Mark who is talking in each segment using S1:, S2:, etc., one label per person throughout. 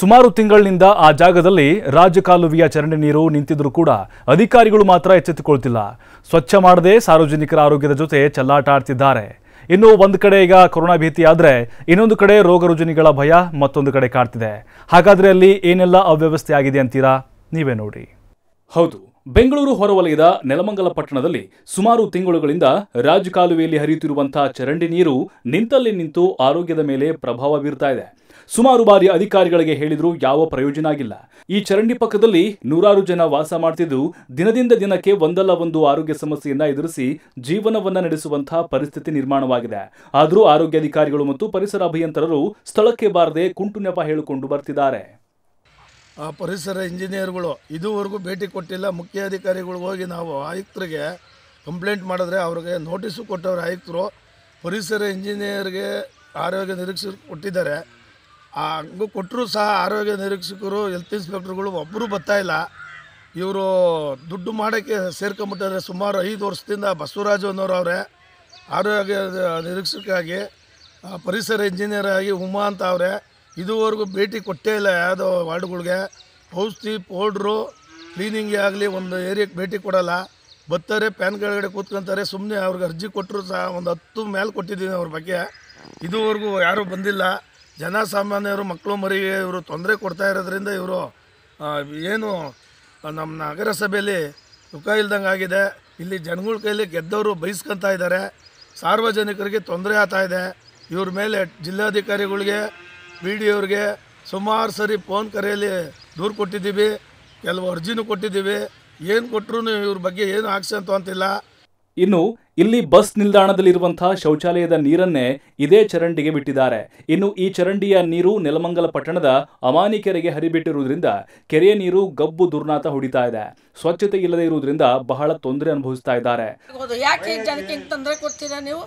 S1: ಸುಮಾರು ತಿಂಗಳಿನಿಂದ ಆ ಜಾಗದಲ್ಲಿ ರಾಜಕಾಲುವೆಯ ಚರಂಡಿ ನೀರು ನಿಂತಿದ್ರೂ ಕೂಡ ಅಧಿಕಾರಿಗಳು ಮಾತ್ರ ಎಚ್ಚೆತ್ತುಕೊಳ್ತಿಲ್ಲ ಸ್ವಚ್ಛ ಮಾಡದೆ ಸಾರ್ವಜನಿಕರ ಆರೋಗ್ಯದ ಜೊತೆ ಚಲ್ಲಾಟ ಆಡ್ತಿದ್ದಾರೆ ಇನ್ನು ಒಂದು ಕಡೆ ಈಗ ಕೊರೋನಾ ಭೀತಿ ಆದರೆ ಇನ್ನೊಂದು ಕಡೆ ರೋಗ ರುಜಿನಿಗಳ ಭಯ ಮತ್ತೊಂದು ಕಡೆ ಕಾಡ್ತಿದೆ ಹಾಗಾದರೆ ಅಲ್ಲಿ ಏನೆಲ್ಲ ಅವ್ಯವಸ್ಥೆ ಆಗಿದೆ ಅಂತೀರಾ ನೀವೇ ನೋಡಿ ಹೌದು ಬೆಂಗಳೂರು ಹೊರವಲಯದ ನೆಲಮಂಗಲ ಪಟ್ಟಣದಲ್ಲಿ ಸುಮಾರು ತಿಂಗಳುಗಳಿಂದ ರಾಜಕಾಲುವೆಯಲ್ಲಿ ಹರಿಯುತ್ತಿರುವಂತಹ ಚರಂಡಿ ನೀರು ನಿಂತಲ್ಲಿ ನಿಂತು ಆರೋಗ್ಯದ ಮೇಲೆ ಪ್ರಭಾವ ಬೀರ್ತಾ ಇದೆ ಸುಮಾರು ಬಾರಿ ಅಧಿಕಾರಿಗಳಿಗೆ ಹೇಳಿದರೂ ಯಾವ ಪ್ರಯೋಜನ ಆಗಿಲ್ಲ ಈ ಚರಂಡಿ ಪಕ್ಕದಲ್ಲಿ ನೂರಾರು ಜನ ವಾಸ ಮಾಡ್ತಿದ್ದು ದಿನದಿಂದ ದಿನಕ್ಕೆ ಒಂದಲ್ಲ ಒಂದು ಆರೋಗ್ಯ ಸಮಸ್ಯೆಯನ್ನ ಎದುರಿಸಿ ಜೀವನವನ್ನ ನಡೆಸುವಂತಹ ಪರಿಸ್ಥಿತಿ ನಿರ್ಮಾಣವಾಗಿದೆ ಆದರೂ ಆರೋಗ್ಯಾಧಿಕಾರಿಗಳು ಮತ್ತು ಪರಿಸರ ಅಭಿಯಂತರರು ಸ್ಥಳಕ್ಕೆ ಬಾರದೆ ಕುಂಟು ನೆಪ ಹೇಳಿಕೊಂಡು
S2: ಬರ್ತಿದ್ದಾರೆ ಆ ಪರಿಸರ ಇಂಜಿನಿಯರ್ಗಳು ಇದುವರೆಗೂ ಭೇಟಿ ಕೊಟ್ಟಿಲ್ಲ ಮುಖ್ಯಾಧಿಕಾರಿಗಳು ಹೋಗಿ ನಾವು ಆಯುಕ್ತರಿಗೆ ಕಂಪ್ಲೇಂಟ್ ಮಾಡಿದ್ರೆ ಅವ್ರಿಗೆ ನೋಟಿಸು ಕೊಟ್ಟವ್ರೆ ಆಯುಕ್ತರು ಪರಿಸರ ಇಂಜಿನಿಯರ್ಗೆ ಆರೋಗ್ಯ ನಿರೀಕ್ಷಕರು ಕೊಟ್ಟಿದ್ದಾರೆ ಆ ಹಂಗೂ ಕೊಟ್ಟರು ಸಹ ಆರೋಗ್ಯ ನಿರೀಕ್ಷಕರು ಹೆಲ್ತ್ ಇನ್ಸ್ಪೆಕ್ಟ್ರುಗಳು ಒಬ್ಬರು ಬರ್ತಾಯಿಲ್ಲ ಇವರು ದುಡ್ಡು ಮಾಡೋಕ್ಕೆ ಸೇರ್ಕೊಂಬಿಟ್ಟಾರೆ ಸುಮಾರು ಐದು ವರ್ಷದಿಂದ ಬಸವರಾಜು ಅವರೇ ಆರೋಗ್ಯ ನಿರೀಕ್ಷಕಾಗಿ ಪರಿಸರ ಇಂಜಿನಿಯರ್ ಆಗಿ ಉಮಾ ಅಂತ ಅವರೇ ಇದುವರೆಗೂ ಭೇಟಿ ಕೊಟ್ಟೇ ಇಲ್ಲ ಯಾವುದೋ ವಾರ್ಡ್ಗಳಿಗೆ ಔಷಧಿ ಪೌಡ್ರು ಕ್ಲೀನಿಂಗೇ ಆಗಲಿ ಒಂದು ಏರಿಯಾಕ್ಕೆ ಭೇಟಿ ಕೊಡೋಲ್ಲ ಬರ್ತಾರೆ ಪ್ಯಾನ್ ಕೆಳಗಡೆ ಕೂತ್ಕೊತಾರೆ ಸುಮ್ಮನೆ ಅವ್ರಿಗೆ ಅರ್ಜಿ ಕೊಟ್ಟರು ಸಹ ಒಂದು ಹತ್ತು ಮೇಲೆ ಕೊಟ್ಟಿದ್ದೀನಿ ಅವ್ರ ಬಗ್ಗೆ ಇದುವರೆಗೂ ಯಾರೂ ಬಂದಿಲ್ಲ ಜನಸಾಮಾನ್ಯರು ಮಕ್ಕಳು ಮರಿಗೆ ಇವರು ತೊಂದರೆ ಕೊಡ್ತಾ ಇರೋದ್ರಿಂದ ಇವರು ಏನು ನಮ್ಮ ನಗರಸಭೆಯಲ್ಲಿ ಸುಖ ಇಲ್ದಂಗೆ ಆಗಿದೆ ಇಲ್ಲಿ ಜನಗಳ ಕೈಲಿ ಗೆದ್ದವರು ಬಯಸ್ಕೊತಾ ಇದ್ದಾರೆ ಸಾರ್ವಜನಿಕರಿಗೆ ತೊಂದರೆ ಆಗ್ತಾ ಇದೆ ಇವ್ರ ಮೇಲೆ ಜಿಲ್ಲಾಧಿಕಾರಿಗಳಿಗೆ ಬಿ ಡಿ ಅವ್ರಿಗೆ ಸುಮಾರು ಸರಿ ಫೋನ್ ಕರೆಯಲ್ಲಿ ದೂರು ಕೊಟ್ಟಿದ್ದೀವಿ ಕೆಲವು ಅರ್ಜಿನೂ ಕೊಟ್ಟಿದ್ದೀವಿ ಏನು ಕೊಟ್ಟರು ಇವ್ರ ಬಗ್ಗೆ ಏನು ಆಕ್ಷನ್ ಅಂತಿಲ್ಲ ಇನ್ನು ಇಲ್ಲಿ ಬಸ್ ನಿಲ್ದಾಣದಲ್ಲಿರುವಂತಹ ಶೌಚಾಲಯದ
S1: ನೀರನ್ನೇ ಇದೇ ಚರಂಡಿಗೆ ಬಿಟ್ಟಿದ್ದಾರೆ ಇನ್ನು ಈ ಚರಂಡಿಯ ನೀರು ನೆಲಮಂಗಲ ಪಟ್ಟಣದ ಅಮಾನಿ ಕೆರೆಗೆ ಹರಿಬಿಟ್ಟಿರುವುದರಿಂದ ಕೆರೆಯ ನೀರು ಗಬ್ಬು ದುರ್ನಾತ ಹೊಡಿತಾ ಇದೆ ಸ್ವಚ್ಛತೆ ಇಲ್ಲದೆ ಇರುವುದರಿಂದ ಬಹಳ ತೊಂದರೆ ಅನುಭವಿಸ್ತಾ ಇದ್ದಾರೆ
S3: ಯಾಕೆ ಜನಕ್ಕೆ ತೊಂದರೆ ಕೊಡ್ತೀರಾ ನೀವು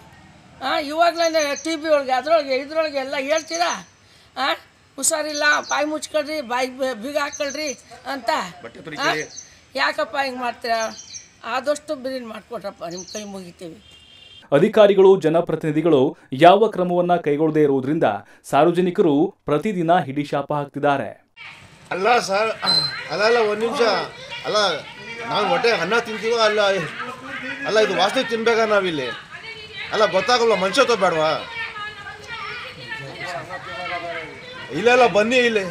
S3: ಇವಾಗಲೇ ಟಿ ಬಿ ಒಳಗೆ ಅದರೊಳಗೆ ಇದ್ರೊಳಗೆ ಎಲ್ಲ ಹೇಳ್ತೀರಾ ಆ ಹುಷಾರಿಲ್ಲ ಬಾಯಿ ಮುಚ್ಕೊಳ್ರಿ ಬಾಯಿ ಬೀಗ ಹಾಕೊಳ್ರಿ ಅಂತ ಯಾಕಪ್ಪ ಹಿಂಗೆ ಮಾಡ್ತೀರ ಆದಷ್ಟು ಬಿರಿನ್ ಮಾಡ್ಕೊಟ್ರಪ್ಪ ನಿಮ್ಮ ಕೈ ಮುಗಿತೀವಿ
S1: ಅಧಿಕಾರಿಗಳು ಜನಪ್ರತಿನಿಧಿಗಳು ಯಾವ ಕ್ರಮವನ್ನ ಕೈಗೊಳ್ಳದೇ ಇರುವುದರಿಂದ ಸಾರ್ವಜನಿಕರು ಪ್ರತಿದಿನ ಹಿಡಿ ಶಾಪ
S2: ಹಾಕ್ತಿದ್ದಾರೆ ಅಲ್ಲ ಸರ್ ಅಲ್ಲ ಅಲ್ಲ ಒಂದು ನಿಮಿಷ ಅಲ್ಲ ನಾವು ಹೊಟ್ಟೆ ಅನ್ನ ತಿಂತೀವ ಅಲ್ಲ ಅಲ್ಲ ಇದು ವಾಸ್ತು ತಿನ್ಬೇಕಾ ನಾವಿಲ್ಲಿ ಅಲ್ಲ ಗೊತ್ತಾಗಲ್ಲ ಮನುಷ್ಯ ತೋಬೇಡವಾ ಇಲ್ಲ ಬನ್ನಿ ಇಲ್ಲಿ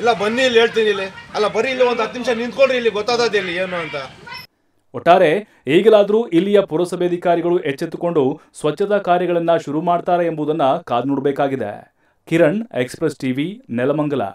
S2: ಇಲ್ಲ ಬನ್ನಿ ಇಲ್ಲಿ ಹೇಳ್ತೀನಿ ಇಲ್ಲಿ ಅಲ್ಲ ಬರೀ ಇಲ್ಲಿ ಒಂದು ಹತ್ತು ನಿಮಿಷ ನಿಂತ್ಕೊಳ್ರಿ ಇಲ್ಲಿ ಗೊತ್ತಾದ ಇಲ್ಲಿ ಏನು ಅಂತ
S1: ಒಟ್ಟಾರೆ ಈಗಲಾದರೂ ಇಲ್ಲಿಯ ಪುರಸಭೆಧಿಕಾರಿಗಳು ಎಚ್ಚೆತ್ತುಕೊಂಡು ಸ್ವಚ್ಛತಾ ಕಾರ್ಯಗಳನ್ನು ಶುರು ಮಾಡ್ತಾರೆ ಎಂಬುದನ್ನು ಕಾದು ನೋಡಬೇಕಾಗಿದೆ ಕಿರಣ್ ಎಕ್ಸ್ಪ್ರೆಸ್ ಟಿವಿ ನೆಲಮಂಗಲ